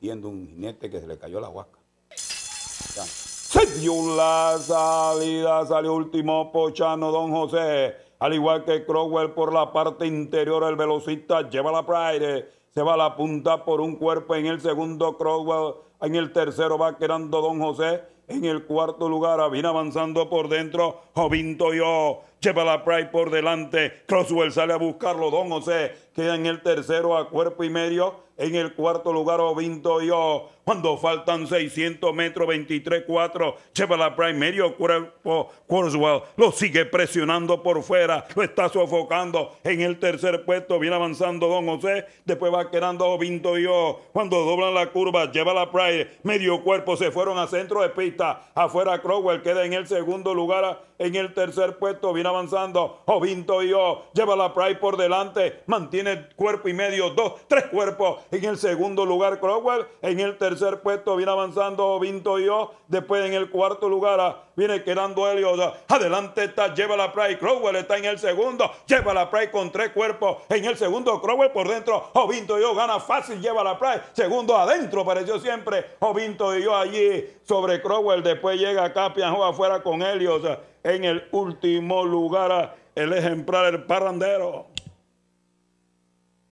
viendo un jinete que se le cayó la huaca. Se dio la salida, salió último Pochano Don José. Al igual que Crowell por la parte interior, el velocista lleva la Pride. Se va a la punta por un cuerpo en el segundo Crowell. En el tercero va quedando Don José. En el cuarto lugar, Avina avanzando por dentro Jovinto Yo la Pride por delante. Croswell sale a buscarlo. Don José queda en el tercero a cuerpo y medio. En el cuarto lugar, Ovinto y O, Cuando faltan 600 metros, 23-4. la Pride medio cuerpo. Crosswell lo sigue presionando por fuera. Lo está sofocando. En el tercer puesto viene avanzando Don José. Después va quedando Ovinto O, Cuando doblan la curva, lleva la Pride, medio cuerpo. Se fueron a centro de pista. Afuera Croswell, queda en el segundo lugar. En el tercer puesto viene avanzando. Jovinto y yo, lleva la Pride por delante, mantiene cuerpo y medio, dos, tres cuerpos. En el segundo lugar, Crowell. En el tercer puesto viene avanzando Jovinto y yo. Después en el cuarto lugar, viene quedando Helios, Adelante está, lleva la Pride. Crowell está en el segundo. Lleva la Pride con tres cuerpos. En el segundo, Crowell por dentro. Jovinto y yo gana fácil. Lleva la Pride. Segundo adentro, pareció siempre. Jovinto y yo allí sobre Crowell. Después llega Capian afuera con Helios. En el último lugar, el ejemplar, el parrandero.